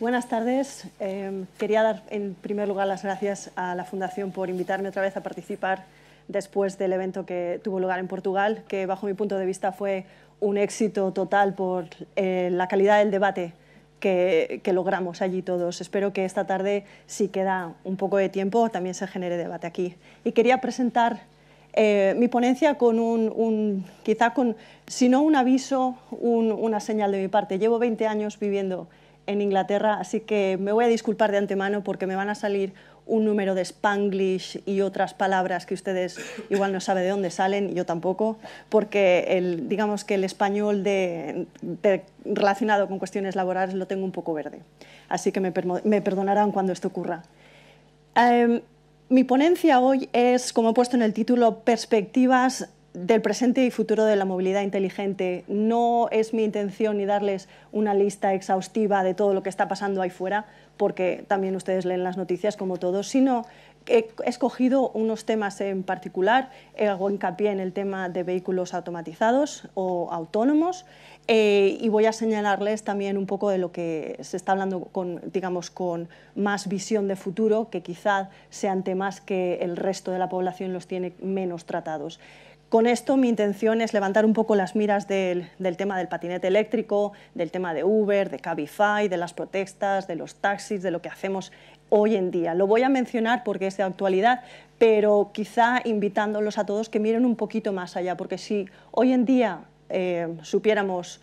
Buenas tardes. Em, quería dar en primer lugar las gracias a la Fundación por invitarme otra vez a participar después del evento que tuvo lugar en Portugal, que bajo mi punto de vista fue un éxito total por eh, la calidad del debate que, logramos allí todos. Espero que esta tarde, si queda un poco de tiempo, también se genere debate aquí. Y quería presentar eh, mi ponencia con un, quizá con, si no un aviso, una señal de mi parte. Llevo 20 años viviendo en Inglaterra, así que me voy a disculpar de antemano porque me van a salir un número de spanglish y otras palabras que ustedes igual no saben de dónde salen, yo tampoco, porque el, digamos que el español de, relacionado con cuestiones laborales lo tengo un poco verde, así que me, perdonarán cuando esto ocurra. Em, mi ponencia hoy es, como he puesto en el título, Perspectivas del presente y futuro de la movilidad inteligente. No es mi intención ni darles una lista exhaustiva de todo lo que está pasando ahí fuera, porque también ustedes leen las noticias como todos, sino he escogido unos temas en particular, hago hincapié en el tema de vehículos automatizados o autónomos eh, y voy a señalarles también un poco de lo que se está hablando con, digamos, con más visión de futuro, que quizá sean temas que el resto de la población los tiene menos tratados. Con esto mi intención es levantar un poco las miras del, tema del patinete eléctrico, del tema de Uber, de Cabify, de las protestas, de los taxis, de lo que hacemos hoy en día. Lo voy a mencionar porque es de actualidad, pero quizá invitándolos a todos que miren un poquito más allá, porque si hoy en día eh, supiéramos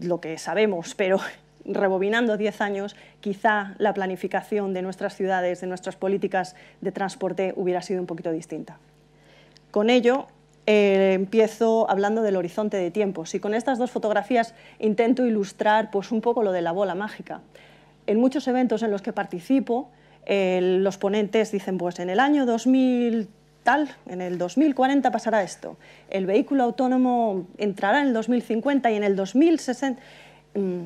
lo que sabemos, pero rebobinando 10 años, quizá la planificación de nuestras ciudades, de nuestras políticas de transporte hubiera sido un poquito distinta. Con ello, eh, empiezo hablando del horizonte de tiempo. y con estas dos fotografías intento ilustrar pues, un poco lo de la bola mágica. En muchos eventos en los que participo, eh, los ponentes dicen, pues en el año 2000 tal, en el 2040 pasará esto, el vehículo autónomo entrará en el 2050 y en el 2060... Mm,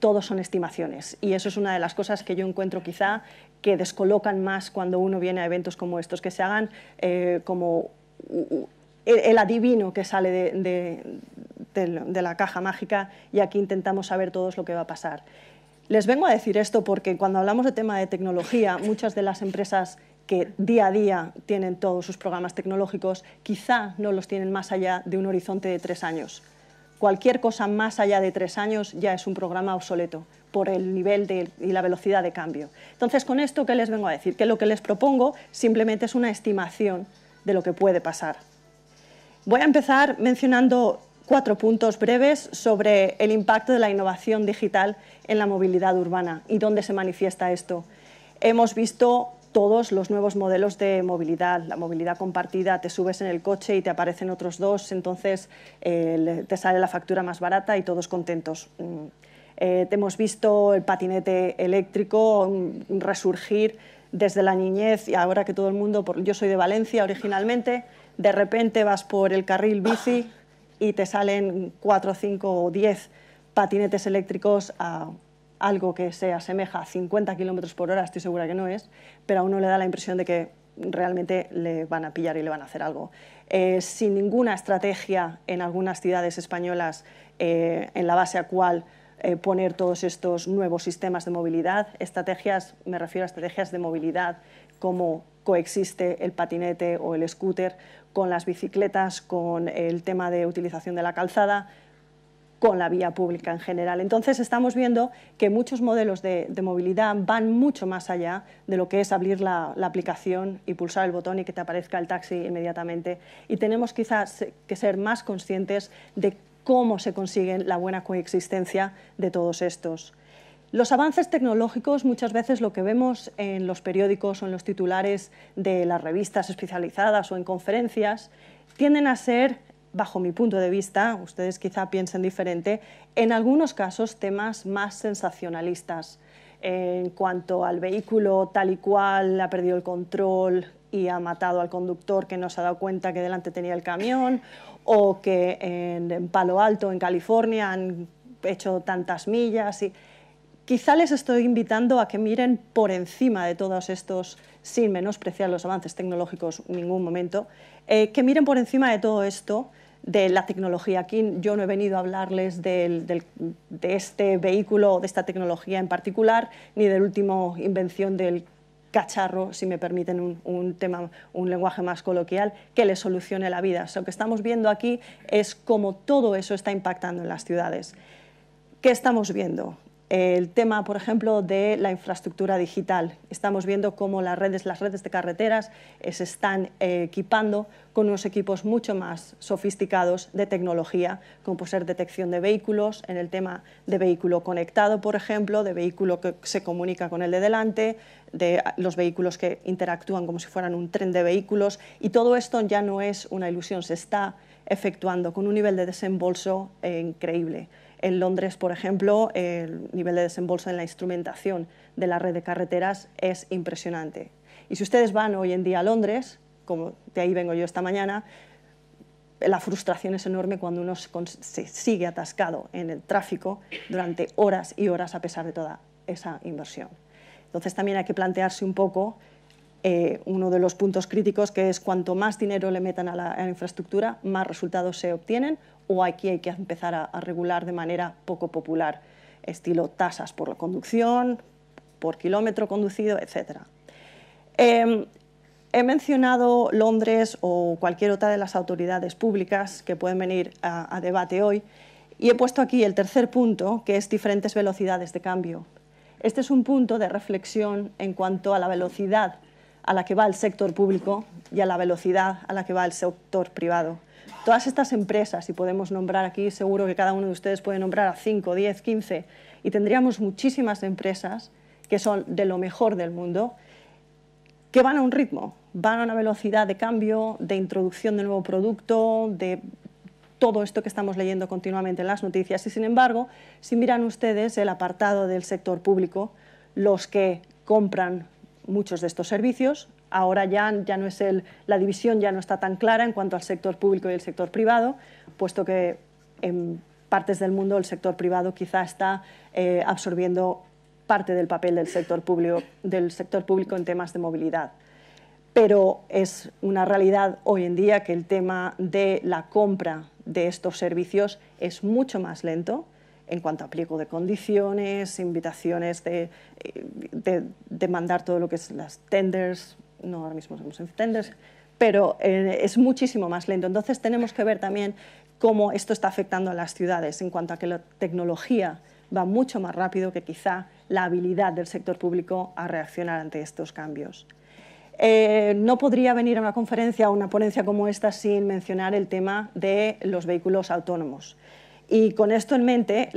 todos son estimaciones y eso es una de las cosas que yo encuentro quizá que descolocan más cuando uno viene a eventos como estos, que se hagan eh, como el, adivino que sale de, la caja mágica y aquí intentamos saber todos lo que va a pasar. Les vengo a decir esto porque cuando hablamos de tema de tecnología, muchas de las empresas que día a día tienen todos sus programas tecnológicos, quizá no los tienen más allá de un horizonte de tres años. Cualquier cosa más allá de tres años ya es un programa obsoleto por el nivel y la velocidad de cambio. Entonces, con esto, ¿qué les vengo a decir? Que lo que les propongo simplemente es una estimación de lo que puede pasar. Voy a empezar mencionando cuatro puntos breves sobre el impacto de la innovación digital en la movilidad urbana y dónde se manifiesta esto. Hemos visto todos los nuevos modelos de movilidad, la movilidad compartida, te subes en el coche y te aparecen otros dos, entonces eh, te sale la factura más barata y todos contentos. Mm. Eh, hemos visto el patinete eléctrico mm, resurgir desde la niñez y ahora que todo el mundo, yo soy de Valencia originalmente, de repente vas por el carril bici y te salen 4, 5 o 10 patinetes eléctricos a algo que se asemeja a 50 kilómetros por hora, estoy segura que no es, pero a uno le da la impresión de que realmente le van a pillar y le van a hacer algo. Eh, sin ninguna estrategia en algunas ciudades españolas eh, en la base a cual eh, poner todos estos nuevos sistemas de movilidad, estrategias, me refiero a estrategias de movilidad como coexiste el patinete o el scooter con las bicicletas, con el tema de utilización de la calzada, con la vía pública en general. Entonces estamos viendo que muchos modelos de, movilidad van mucho más allá de lo que es abrir la, la, aplicación y pulsar el botón y que te aparezca el taxi inmediatamente. Y tenemos quizás que ser más conscientes de cómo se consigue la buena coexistencia de todos estos. Los avances tecnológicos muchas veces lo que vemos en los periódicos o en los titulares de las revistas especializadas o en conferencias tienden a ser, bajo mi punto de vista, ustedes quizá piensen diferente, en algunos casos temas más sensacionalistas en cuanto al vehículo tal y cual, ha perdido el control y ha matado al conductor que no se ha dado cuenta que delante tenía el camión, o que en, Palo Alto, en California, han hecho tantas millas. Y quizá les estoy invitando a que miren por encima de todos estos, sin menospreciar los avances tecnológicos en ningún momento, eh, que miren por encima de todo esto de la tecnología. Aquí yo no he venido a hablarles del, de este vehículo, de esta tecnología en particular, ni de la última invención del cacharro, si me permiten un, tema, un lenguaje más coloquial, que le solucione la vida. lo que estamos viendo aquí es cómo todo eso está impactando en las ciudades. ¿Qué estamos viendo? el tema, por ejemplo, de la infraestructura digital. Estamos viendo cómo las redes, las redes de carreteras eh, se están eh, equipando con unos equipos mucho más sofisticados de tecnología, como puede ser detección de vehículos, en el tema de vehículo conectado, por ejemplo, de vehículo que se comunica con el de delante, de los vehículos que interactúan como si fueran un tren de vehículos. Y todo esto ya no es una ilusión, se está efectuando con un nivel de desembolso eh, increíble. En Londres, por ejemplo, el nivel de desembolso en la instrumentación de la red de carreteras es impresionante. Y si ustedes van hoy en día a Londres, como de ahí vengo yo esta mañana, la frustración es enorme cuando uno se sigue atascado en el tráfico durante horas y horas a pesar de toda esa inversión. Entonces también hay que plantearse un poco eh, uno de los puntos críticos que es cuanto más dinero le metan a la, infraestructura, más resultados se obtienen o aquí hay que empezar a, regular de manera poco popular, estilo tasas por la conducción, por kilómetro conducido, etc. Em, he mencionado Londres o cualquier otra de las autoridades públicas que pueden venir a, a debate hoy y he puesto aquí el tercer punto, que es diferentes velocidades de cambio. Este es un punto de reflexión en cuanto a la velocidad a la que va el sector público y a la velocidad a la que va el sector privado. Todas estas empresas, y podemos nombrar aquí, seguro que cada uno de ustedes puede nombrar a 5, 10, 15, y tendríamos muchísimas empresas que son de lo mejor del mundo, que van a un ritmo, van a una velocidad de cambio, de introducción de nuevo producto, de todo esto que estamos leyendo continuamente en las noticias. Y sin embargo, si miran ustedes el apartado del sector público, los que compran muchos de estos servicios. Ahora ya, ya no es el, la división ya no está tan clara en cuanto al sector público y el sector privado, puesto que en partes del mundo el sector privado quizá está eh, absorbiendo parte del papel del sector, del sector público en temas de movilidad. Pero es una realidad hoy en día que el tema de la compra de estos servicios es mucho más lento, en cuanto a pliego de condiciones, invitaciones de, de, mandar todo lo que es las tenders, no ahora mismo somos en tenders, pero eh, es muchísimo más lento. Entonces tenemos que ver también cómo esto está afectando a las ciudades en cuanto a que la tecnología va mucho más rápido que quizá la habilidad del sector público a reaccionar ante estos cambios. Eh, no podría venir a una conferencia o una ponencia como esta sin mencionar el tema de los vehículos autónomos. Y con esto en mente,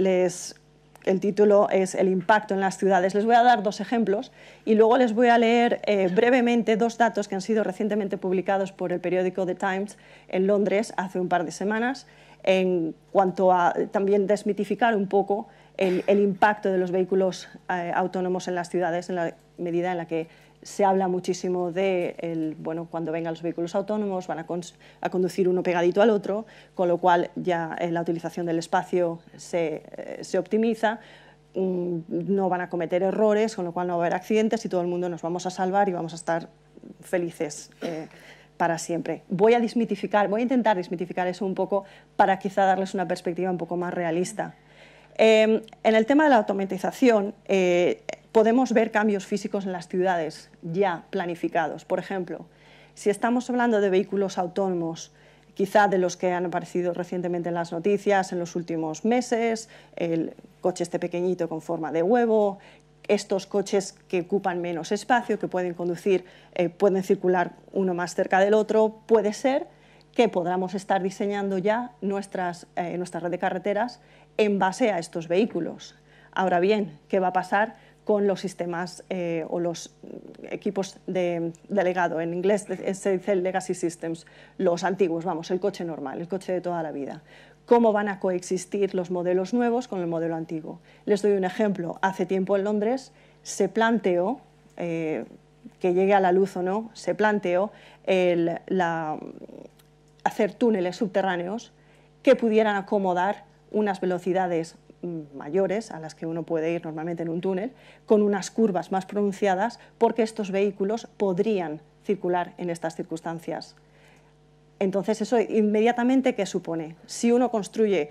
el título es El impacto en las ciudades. Les voy a dar dos ejemplos y luego les voy a leer eh, brevemente dos datos que han sido recientemente publicados por el periódico The Times en Londres hace un par de semanas en cuanto a también desmitificar un poco el, impacto de los vehículos eh, autónomos en las ciudades en la medida en la que se habla muchísimo de, bueno, cuando vengan los vehículos autónomos van a, conducir uno pegadito al otro, con lo cual ya eh, la utilización del espacio se, eh, optimiza, mm, no van a cometer errores, con lo cual no va a haber accidentes y todo el mundo nos vamos a salvar y vamos a estar felices eh, para siempre. Voy a desmitificar, voy a intentar desmitificar eso un poco para quizá darles una perspectiva un poco más realista. Em, en el tema de la automatización, podemos ver cambios físicos en las ciudades ya planificados. Por ejemplo, si estamos hablando de vehículos autónomos, quizá de los que han aparecido recientemente en las noticias en los últimos meses, el coche este pequeñito con forma de huevo, estos coches que ocupan menos espacio, que pueden conducir, eh, pueden circular uno más cerca del otro, puede ser que podamos estar diseñando ya nuestras, eh, nuestra red de carreteras en base a estos vehículos. Ahora bien, ¿qué va a pasar con los sistemas eh, o los equipos de, legado. En inglés se dice legacy systems, los antiguos, vamos, el coche normal, el coche de toda la vida. ¿Cómo van a coexistir los modelos nuevos con el modelo antiguo? Les doy un ejemplo. Hace tiempo en Londres se planteó, eh, que llegue a la luz o no, se planteó hacer túneles subterráneos que pudieran acomodar unas velocidades mayores a las que uno puede ir normalmente en un túnel, con unas curvas más pronunciadas, porque estos vehículos podrían circular en estas circunstancias. Entonces, eso inmediatamente, ¿qué supone? Si uno construye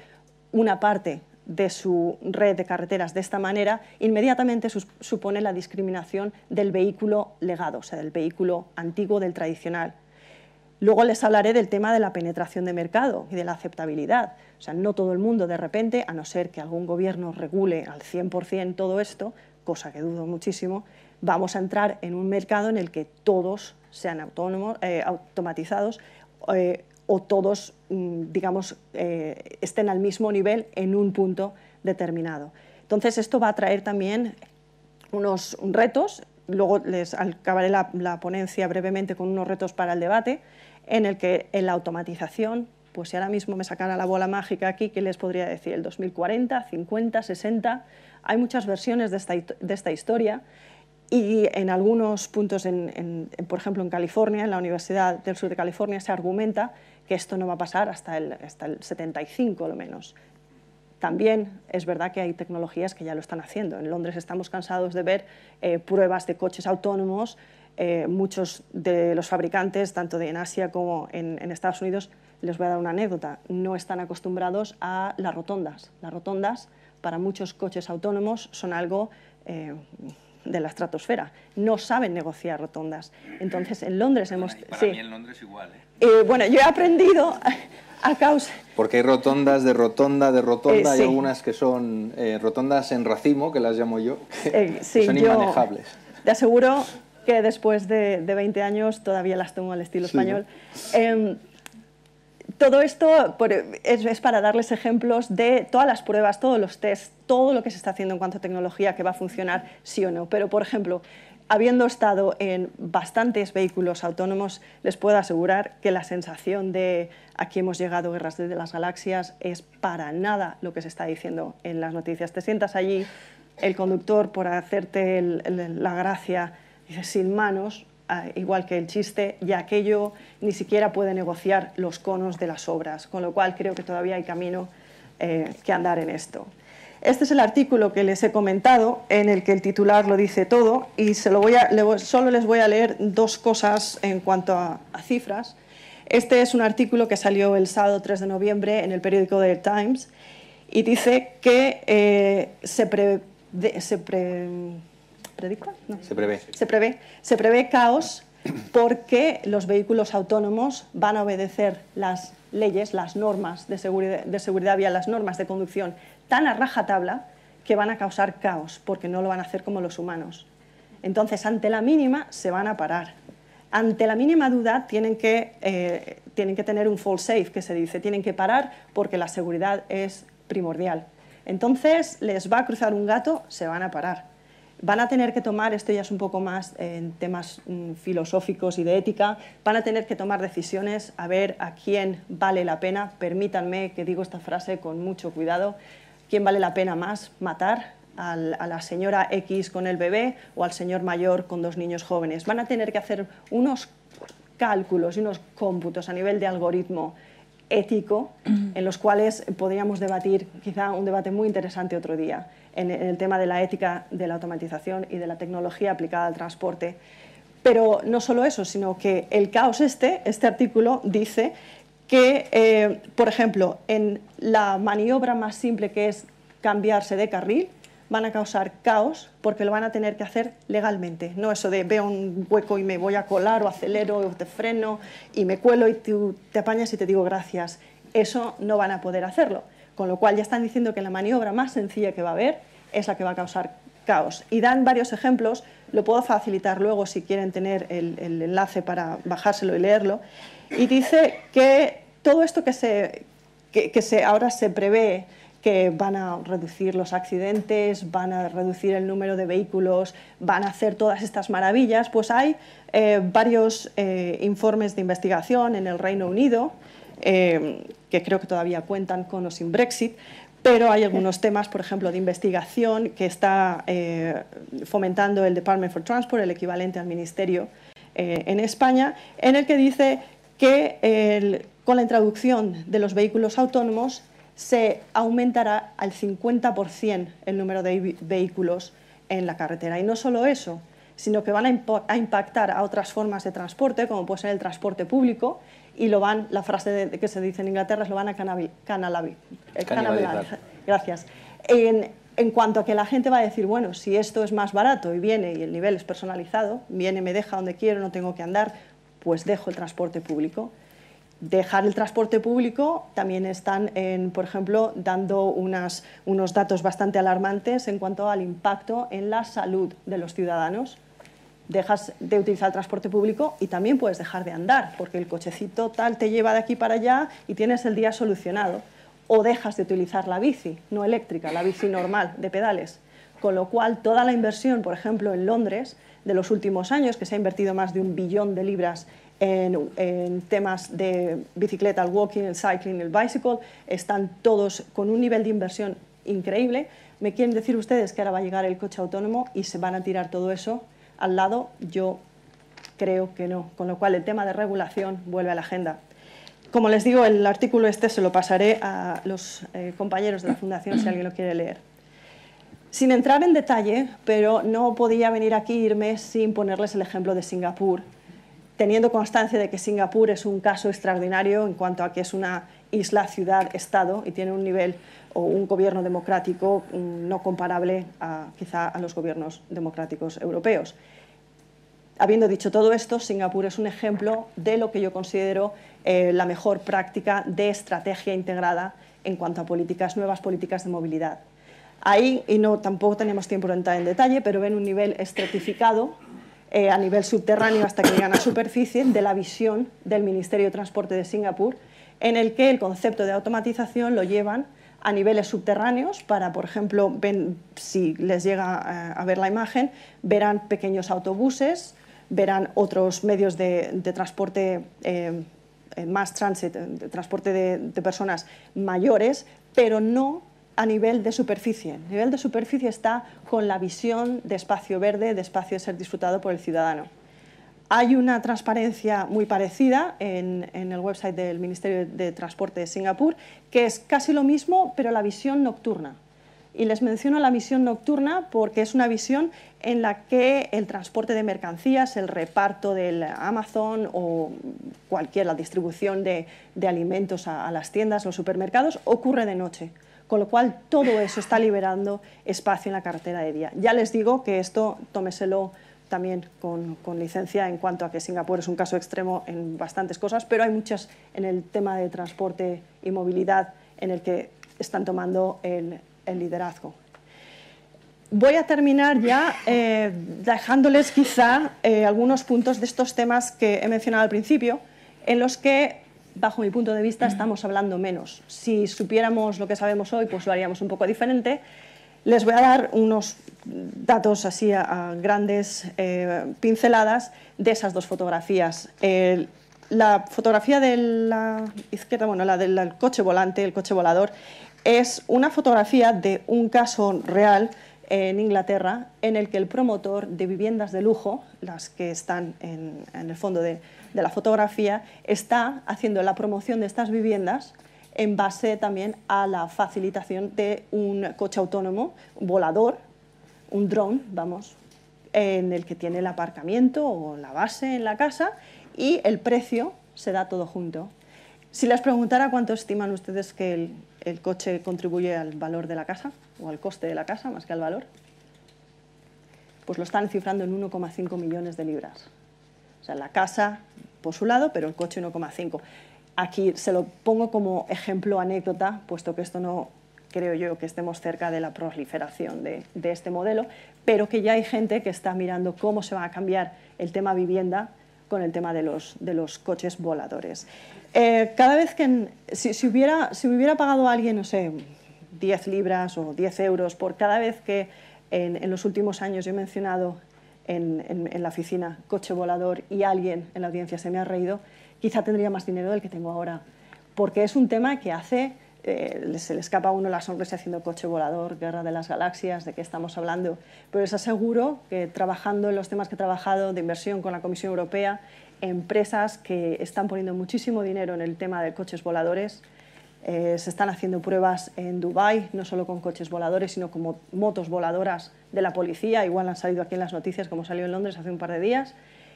una parte de su red de carreteras de esta manera, inmediatamente supone la discriminación del vehículo legado, o sea, del vehículo antiguo, del tradicional, Luego les hablaré del tema de la penetración de mercado y de la aceptabilidad. O sea, no todo el mundo de repente, a no ser que algún gobierno regule al 100% todo esto, cosa que dudo muchísimo, vamos a entrar en un mercado en el que todos sean autónomos, eh, automatizados eh, o todos, mm, digamos, eh, estén al mismo nivel en un punto determinado. Entonces, esto va a traer también unos retos, luego les acabaré la ponencia brevemente con unos retos para el debate, en el que en la automatización, pues si ahora mismo me sacara la bola mágica aquí, ¿qué les podría decir? El 2040, 50, 60, hay muchas versiones de esta, historia y en algunos puntos, por ejemplo en California, en la Universidad del Sur de California, se argumenta que esto no va a pasar hasta el, hasta el 75 lo menos. También es verdad que hay tecnologías que ya lo están haciendo. En Londres estamos cansados de ver eh, pruebas de coches autónomos eh, muchos de los fabricantes, tanto de en Asia como en, Estados Unidos, les voy a dar una anécdota, no están acostumbrados a las rotondas. Las rotondas para muchos coches autónomos son algo eh, de la estratosfera. No saben negociar rotondas. Entonces, en Londres hemos... en Londres igual, ¿eh? bueno, yo he aprendido a causa... Porque hay rotondas de rotonda, de rotonda, hay algunas que son rotondas en racimo, que las llamo yo, que son inmanejables. te aseguro que después de, 20 años todavía las tomo al estilo español. Em, todo esto es, para darles ejemplos de todas las pruebas, todos los tests, todo lo que se está haciendo en cuanto a tecnología que va a funcionar sí o no. Pero, por ejemplo, habiendo estado en bastantes vehículos autónomos, les puedo asegurar que la sensación de aquí hemos llegado, guerras de las galaxias, es para nada lo que se está diciendo en las noticias. Te sientas allí, el conductor, por hacerte la gracia, sin manos, ah, igual que el chiste, y aquello ni siquiera puede negociar los conos de las obras, con lo cual creo que todavía hay camino eh, que andar en esto. Este es el artículo que les he comentado, en el que el titular lo dice todo, y se lo voy solo les voy a leer dos cosas en cuanto a, cifras. Este es un artículo que salió el sábado 3 de noviembre en el periódico The Times y dice que eh, se, ¿Predicta? No. Se prevé. Se prevé. caos porque los vehículos autónomos van a obedecer las leyes, las normas de seguridad, de vial, las normas de conducción tan a rajatabla que van a causar caos porque no lo van a hacer como los humanos. Entonces, ante la mínima se van a parar. Ante la mínima duda tienen que, eh, tienen que tener un fall safe, que se dice, tienen que parar porque la seguridad es primordial. Entonces, les va a cruzar un gato, se van a parar van a tener que tomar, esto ya es un poco más en temas mm, filosóficos y de ética, van a tener que tomar decisiones a ver a quién vale la pena, permítanme que digo esta frase con mucho cuidado, quién vale la pena más matar a la señora X con el bebé o al señor mayor con dos niños jóvenes. Van a tener que hacer unos cálculos y unos cómputos a nivel de algoritmo ético, en los cuales podríamos debatir quizá un debate muy interesante otro día, en el tema de la ética de la automatización y de la tecnología aplicada al transporte. Pero no solo eso, sino que el caos este, este artículo dice que, eh, por ejemplo, en la maniobra más simple que es cambiarse de carril, van a causar caos porque lo van a tener que hacer legalmente. No eso de veo un hueco y me voy a colar o acelero o te freno y me cuelo y tú te apañas y te digo gracias. Eso no van a poder hacerlo. Con lo cual ya están diciendo que la maniobra más sencilla que va a haber es la que va a causar caos. Y dan varios ejemplos, lo puedo facilitar luego si quieren tener el, enlace para bajárselo y leerlo. Y dice que todo esto que, que se, ahora se prevé que van a reducir los accidentes, van a reducir el número de vehículos, van a hacer todas estas maravillas, pues hay eh, varios eh, informes de investigación en el Reino Unido, eh, que creo que todavía cuentan con o sin Brexit, pero hay algunos temas, por ejemplo, de investigación que está fomentando el Department for Transport, el equivalente al Ministerio en España, en el que dice que con la introducción de los vehículos autónomos se aumentará al 50% el número de vehículos en la carretera. Y no solo eso, sino que van a, impactar a otras formas de transporte, como puede ser el transporte público, y lo van, la frase que se dice en Inglaterra es lo van a canabi, eh, Gracias. En, en, cuanto a que la gente va a decir, bueno, si esto es más barato y viene y el nivel es personalizado, viene, me deja donde quiero, no tengo que andar, pues dejo el transporte público dejar el transporte público, también están, en, por ejemplo, dando unas, unos datos bastante alarmantes en cuanto al impacto en la salud de los ciudadanos. Dejas de utilizar el transporte público y también puedes dejar de andar, porque el cochecito tal te lleva de aquí para allá y tienes el día solucionado. O dejas de utilizar la bici, no eléctrica, la bici normal, de pedales. Con lo cual, toda la inversión, por ejemplo, en Londres, de los últimos años, que se ha invertido más de un billón de libras en, temas de bicicleta, el walking, el cycling, el bicycle, están todos con un nivel de inversión increíble. Me quieren decir ustedes que ahora va a llegar el coche autónomo y se van a tirar todo eso al lado. Yo creo que no, con lo cual el tema de regulación vuelve a la agenda. Como les digo, el artículo este se lo pasaré a los eh, compañeros de la Fundación si alguien lo quiere leer. Sin entrar en detalle, pero no podía venir aquí irme sin ponerles el ejemplo de Singapur, teniendo constancia de que Singapur es un caso extraordinario en cuanto a que es una isla, ciudad, estado y tiene un nivel o un gobierno democrático mm, no comparable quizá a los gobiernos democráticos europeos. Habiendo dicho todo esto, Singapur es un ejemplo de lo que yo considero eh, la mejor práctica de estrategia integrada en cuanto a políticas nuevas, políticas de movilidad. Ahí, y no tampoco tenemos tiempo de entrar en detalle, pero ven un nivel estratificado eh, a nivel subterráneo hasta que llegan a superficie de la visión del Ministerio de Transporte de Singapur, en el que el concepto de automatización lo llevan a niveles subterráneos para, por ejemplo, ven, si les llega eh, a ver la imagen, verán pequeños autobuses, verán otros medios de, transporte eh, más transit, de transporte de personas mayores, pero no a nivel de superficie. nivel de superficie está con la visión de espacio verde, de espacio de ser disfrutado por el ciudadano. Hay una transparencia muy parecida en, el website del Ministerio de Transporte de Singapur, que es casi lo mismo, pero la visión nocturna. Y les menciono la visión nocturna porque es una visión en la que el transporte de mercancías, el reparto del Amazon o cualquier, la distribución de, alimentos a, a las tiendas, los supermercados, ocurre de noche con lo cual todo eso está liberando espacio en la carretera de día. Ya les digo que esto tómeselo también con, licencia en cuanto a que Singapur es un caso extremo en bastantes cosas, pero hay muchas en el tema de transporte y movilidad en el que están tomando el, liderazgo. Voy a terminar ya eh, dejándoles quizá eh, algunos puntos de estos temas que he mencionado al principio, en los que bajo mi punto de vista, mm. estamos hablando menos. Si supiéramos lo que sabemos hoy, pues lo haríamos un poco diferente. Les voy a dar unos datos así a, grandes eh, pinceladas de esas dos fotografías. la fotografía de la izquierda, bueno, la del coche volante, el coche volador, es una fotografía de un caso real en Inglaterra en el que el promotor de viviendas de lujo, las que están en el fondo de, de la fotografía, está haciendo la promoción de estas viviendas en base también a la facilitación de un coche autónomo, un volador, un dron, vamos, en el que tiene el aparcamiento o la base en la casa y el precio se da todo junto. Si les preguntara cuánto estiman ustedes que el, el coche contribuye al valor de la casa o al coste de la casa más que al valor, pues lo están cifrando en 1,5 millones de libras. O sea, la casa por su lado, pero el coche 1,5. Aquí se lo pongo como ejemplo anécdota, puesto que esto no creo yo que estemos cerca de la proliferación de, este modelo, pero que ya hay gente que está mirando cómo se va a cambiar el tema vivienda con el tema de los, coches voladores. Eh, cada vez que, si, si, hubiera, si hubiera pagado alguien, no sé, 10 libras o 10 euros por cada vez que en, en los últimos años yo he mencionado en, la oficina, coche volador y alguien en la audiencia se me ha reído, quizá tendría más dinero del que tengo ahora. Porque es un tema que hace, eh, se le escapa a uno la sonrisa haciendo coche volador, guerra de las galaxias, de qué estamos hablando. Pero les aseguro que trabajando en los temas que he trabajado de inversión con la Comisión Europea, empresas que están poniendo muchísimo dinero en el tema de coches voladores, eh, se están haciendo pruebas en Dubái, no solo con coches voladores, sino como motos voladoras de la policía. Igual han salido aquí en las noticias, como salió en Londres hace un par de días.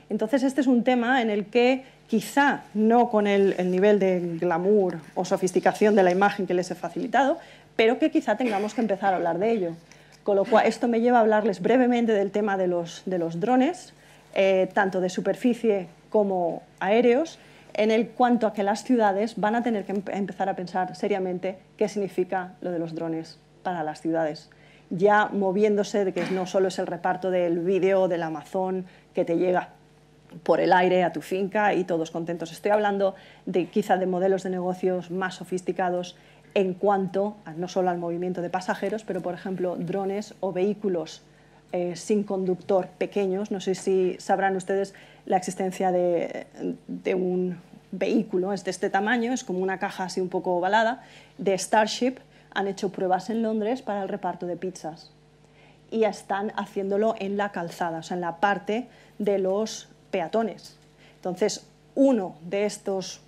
Entonces, este es un tema en el que quizá no con el, nivel de glamour o sofisticación de la imagen que les he facilitado, pero que quizá tengamos que empezar a hablar de ello. Con lo cual, esto me lleva a hablarles brevemente del tema de los, drones, eh, tanto de superficie como aéreos, en el cuanto a que las ciudades van a tener que empezar a pensar seriamente qué significa lo de los drones para las ciudades. Ya moviéndose de que no solo es el reparto del vídeo del Amazon que te llega por el aire a tu finca y todos contentos. Estoy hablando de quizá de modelos de negocios más sofisticados en cuanto no solo al movimiento de pasajeros, pero por ejemplo drones o vehículos eh, sin conductor pequeños. No sé si sabrán ustedes la existencia de un vehículo, es de este tamaño, es como una caja así un poco ovalada, de Starship, han hecho pruebas en Londres para el reparto de pizzas. Y están haciéndolo en la calzada, o sea, en la parte de los peatones. Entonces, uno de estos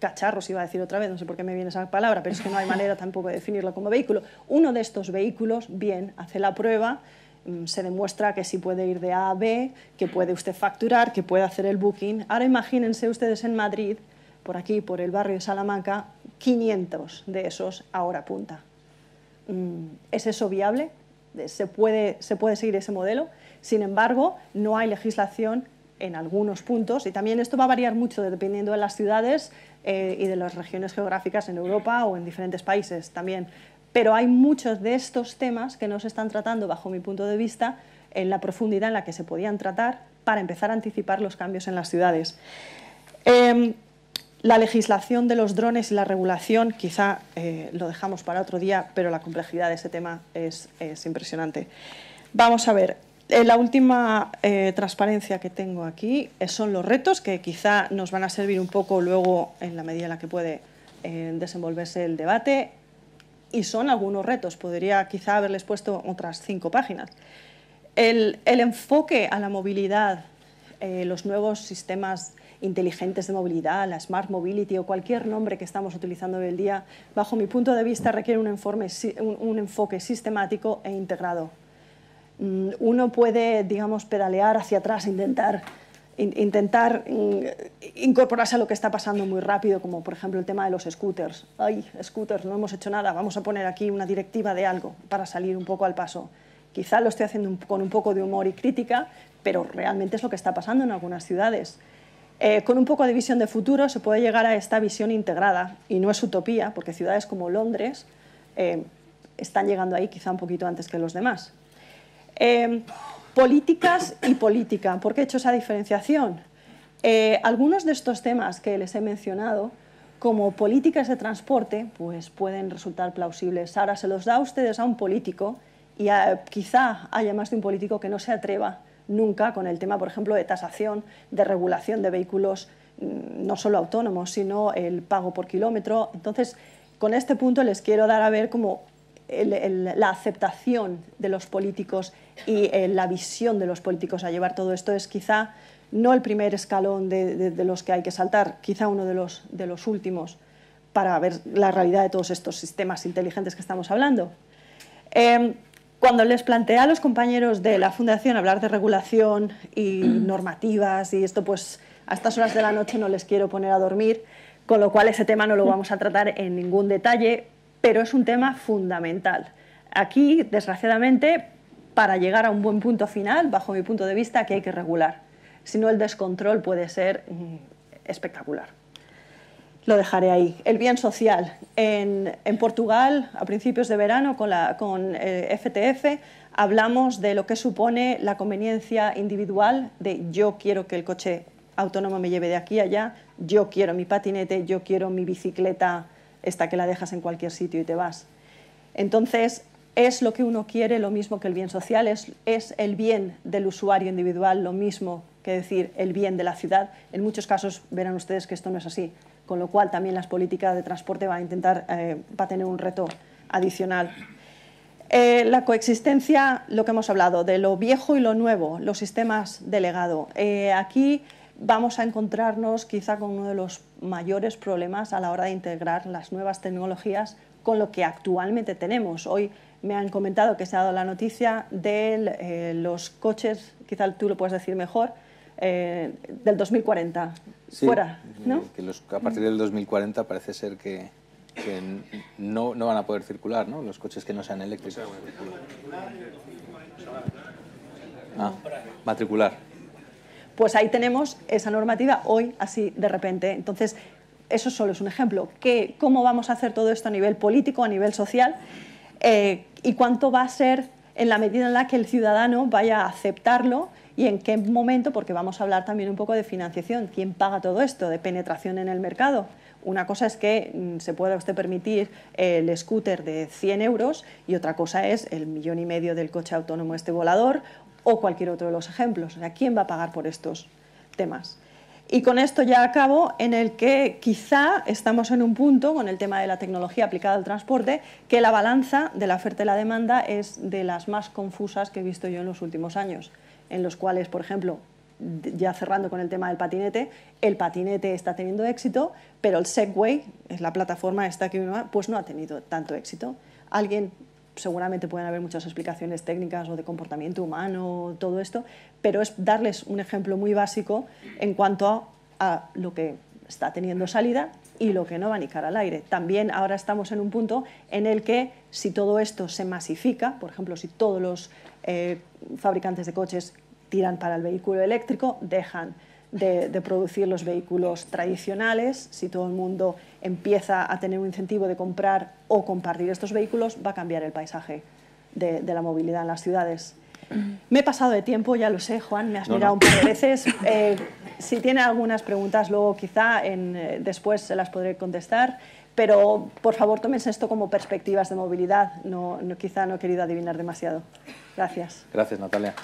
cacharros, iba a decir otra vez, no sé por qué me viene esa palabra, pero es que no hay manera tampoco de definirlo como vehículo, uno de estos vehículos bien hace la prueba Mm, se demuestra que si puede ir de A a B, que puede usted facturar, que puede hacer el booking. Ahora imagínense ustedes en Madrid, por aquí, por el barrio de Salamanca, 500 de esos ahora apunta. Mm, ¿Es eso viable? ¿Se puede, ¿Se puede seguir ese modelo? Sin embargo, no hay legislación en algunos puntos, y también esto va a variar mucho dependiendo de las ciudades eh, y de las regiones geográficas en Europa o en diferentes países también pero hay muchos de estos temas que no se están tratando, bajo mi punto de vista, en la profundidad en la que se podían tratar para empezar a anticipar los cambios en las ciudades. Em, la legislación de los drones y la regulación, quizá eh, lo dejamos para otro día, pero la complejidad de ese tema es, impresionante. Vamos a ver, eh, la última eh, transparencia que tengo aquí son los retos que quizá nos van a servir un poco luego en la medida en la que puede desenvolverse el debate y son algunos retos, podría quizá haberles puesto otras cinco páginas. El, enfoque a la movilidad, eh, los nuevos sistemas inteligentes de movilidad, la smart mobility o cualquier nombre que estamos utilizando hoy en día, bajo mi punto de vista requiere un, informe, un enfoque sistemático e integrado. Mm, uno puede, digamos, pedalear hacia atrás, intentar intentar mm, incorporarse a lo que está pasando muy rápido, como por ejemplo el tema de los scooters. Ay, scooters, no hemos hecho nada, vamos a poner aquí una directiva de algo para salir un poco al paso. Quizá lo estoy haciendo con un poco de humor y crítica, pero realmente es lo que está pasando en algunas ciudades. Eh, con un poco de visión de futuro se puede llegar a esta visión integrada y no es utopía, porque ciudades como Londres eh, están llegando ahí quizá un poquito antes que los demás. Eh, políticas y política. ¿Por qué he hecho esa diferenciación? Eh, algunos de estos temas que les he mencionado, como políticas de transporte, pues pueden resultar plausibles. Ahora se los da a ustedes a un político y eh, quizá haya más de un político que no se atreva nunca con el tema, por ejemplo, de tasación, de regulación de vehículos mm, no solo autónomos, sino el pago por kilómetro. Entonces, con este punto les quiero dar a ver como la aceptación de los políticos y eh, la visión de los políticos a llevar todo esto es quizá no el primer escalón de, los que hay que saltar, quizá uno de los, de los últimos para ver la realidad de todos estos sistemas inteligentes que estamos hablando. Em, cuando les planteé a los compañeros de la Fundación hablar de regulación y normativas y esto, pues a estas horas de la noche no les quiero poner a dormir, con lo cual ese tema no lo vamos a tratar en ningún detalle, pero es un tema fundamental. Aquí, desgraciadamente, para llegar a un buen punto final, bajo mi punto de vista, que hay que regular. Si no, el descontrol puede ser mm, espectacular. Lo dejaré ahí. El bien social. En, Portugal, a principios de verano, con, la, FTF, eh, hablamos de lo que supone la conveniencia individual de yo quiero que el coche autónomo me lleve de aquí a allá, yo quiero mi patinete, yo quiero mi bicicleta esta que la dejas en cualquier sitio y te vas. Entonces, es lo que uno quiere, lo mismo que el bien social, es, es, el bien del usuario individual, lo mismo que decir el bien de la ciudad. En muchos casos verán ustedes que esto no es así, con lo cual también las políticas de transporte van a intentar, eh, a tener un reto adicional. Eh, la coexistencia, lo que hemos hablado, de lo viejo y lo nuevo, los sistemas de eh, aquí vamos a encontrarnos quizá con uno de los mayores problemas a la hora de integrar las nuevas tecnologías con lo que actualmente tenemos. Hoy me han comentado que se ha dado la noticia de eh, los coches, quizá tú lo puedes decir mejor, eh, del 2040, fuera, eh, ¿no? Que a partir del 2040 parece ser que, que no, no, van a poder circular, ¿no? Los coches que no sean eléctricos. Ah, matricular. Pues ahí tenemos esa normativa hoy así de repente. Entonces, eso solo es un ejemplo. ¿Cómo vamos a hacer todo esto a nivel político, a nivel social? Eh, ¿Y cuánto va a ser en la medida en la que el ciudadano vaya a aceptarlo y en qué momento, porque vamos a hablar también un poco de financiación, quién paga todo esto, de penetración en el mercado. Una cosa es que mm, se pueda usted permitir el scooter de 100 euros y otra cosa es el millón y medio del coche autónomo este volador o cualquier otro de los ejemplos. O ¿quién va a pagar por estos temas? Y con esto ya acabo en el que quizá estamos en un punto con el tema de la tecnología aplicada al transporte, que la balanza de la oferta y la demanda es de las más confusas que he visto yo en los últimos años, en los cuales, por ejemplo, ya cerrando con el tema del patinete, el patinete está teniendo éxito, pero el Segway, es la plataforma esta que pues no ha tenido tanto éxito. Alguien seguramente pueden haber muchas explicaciones técnicas o de comportamiento humano, todo esto, pero es darles un ejemplo muy básico en cuanto a, lo que está teniendo salida y lo que no va a cara al aire. También ahora estamos en un punto en el que si todo esto se masifica, por ejemplo, si todos los eh, fabricantes de coches tiran para el vehículo eléctrico, dejan de, producir los vehículos tradicionales. Si todo el mundo empieza a tener un incentivo de comprar o compartir estos vehículos, va a cambiar el paisaje de, la movilidad en las ciudades. Mm. Me he pasado de tiempo, ya lo sé, Juan, me has mirado un par de veces. Eh, si tiene algunas preguntas, luego quizá eh, después se las podré contestar, pero por favor tómense esto como perspectivas de movilidad, no, quizá no he querido adivinar demasiado. Gracias. Gracias, Natalia.